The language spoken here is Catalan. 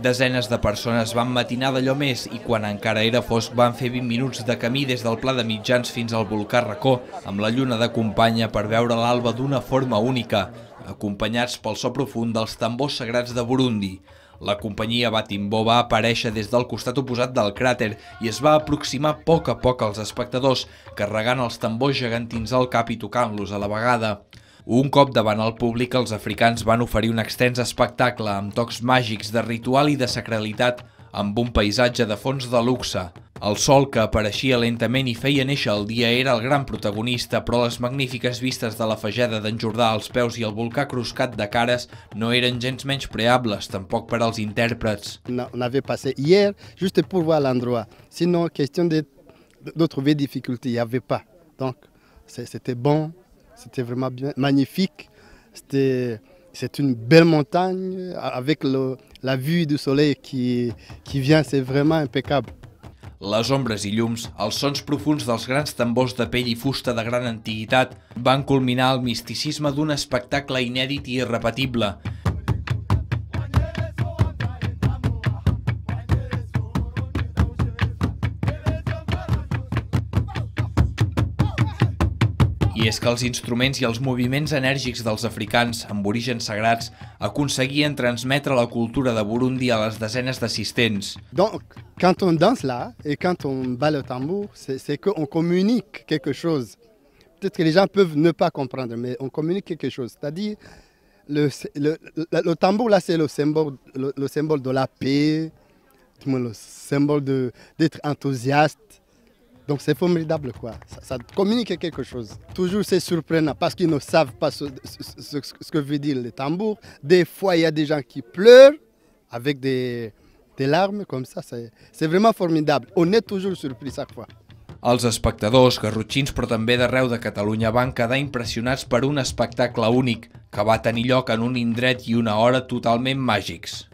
Desenes de persones van matinar d'allò més i quan encara era fosc van fer 20 minuts de camí des del Pla de Mitjans fins al volcà Racó, amb la lluna de companya per veure l'alba d'una forma única, acompanyats pel so profund dels tambors sagrats de Burundi. La companyia Batimbo va aparèixer des del costat oposat del cràter i es va aproximar a poc a poc als espectadors, carregant els tambors gegantins al cap i tocant-los a la vegada. Un cop davant el públic, els africans van oferir un extens espectacle amb tocs màgics de ritual i de sacralitat amb un paisatge de fons de luxe. El sol que apareixia lentament i feia néixer el dia era el gran protagonista, però les magnífiques vistes de la fejada d'en Jordà als peus i el volcà cruscat de cares no eren gens menys preables, tampoc per als intèrprets. On avait passé hier juste pour voir l'endroit. Sinon, question de, de trouver difficulté, il n'y avait pas. Donc, c'était bon, C'était vraiment bien, magnifique. C'est une belle montagne avec le, la vue du soleil qui, qui vient, c'est vraiment impeccable. Les ombres i llums, els sons profuns dels grans tambors de pell i fusta de gran antiguitat van culminar el misticisme d'un espectacle inèdit i irrepetible, I és que els instruments i els moviments enèrgics dels africans amb orígens sagrats aconseguien transmetre la cultura de Burundi a les desenes d'assistents. Donc, quand on danse là et quand on bat le tambour, c'est que on communique quelque chose. Peut-être que les gens peuvent ne pas comprendre, mais on communique quelque chose. C'est-à-dire, le, le, le, le, tambour là, c'est le symbole, le, symbole de la paix, le symbole d'être enthousiaste, Donc c'est formidable quoi, ça, ça, communique quelque chose. Toujours c'est surprenant parce qu'ils ne savent pas ce, ce, ce, ce, que veut dire le tambour. Des fois il y a des gens qui pleurent avec des, des larmes comme ça, c'est vraiment formidable. On est toujours surpris chaque fois. Els espectadors, garrotxins però també d'arreu de Catalunya van quedar impressionats per un espectacle únic que va tenir lloc en un indret i una hora totalment màgics.